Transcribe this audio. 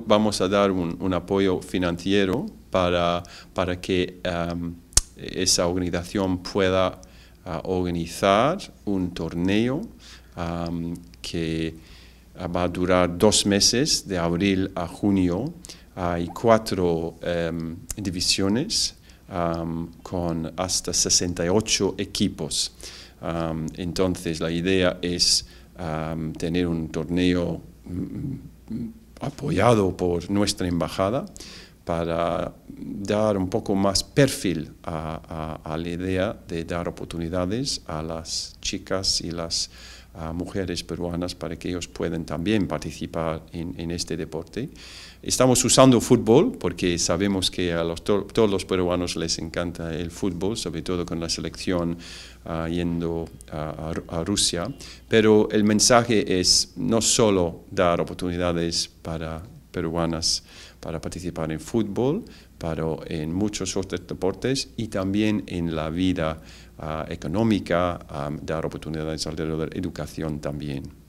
Vamos a dar un, apoyo financiero para, que em, esa organización pueda ah, organizar un torneo em, que ah, va a durar dos meses, de abril a junio. Hay cuatro em, divisiones con hasta 68 equipos. entonces la idea es tener un torneo mm, apoyado por nuestra embajada, para dar un poco más perfil a, la idea de dar oportunidades a las chicas y las mujeres peruanas para que ellos puedan también participar en, este deporte. Estamos usando fútbol porque sabemos que a los, todos los peruanos les encanta el fútbol, sobre todo con la selección ah, yendo a, Rusia, pero el mensaje es no solo dar oportunidades para peruanas para participar en fútbol, pero en muchos otros deportes y también en la vida ah, económica, ah, dar oportunidades alrededor de la educación también.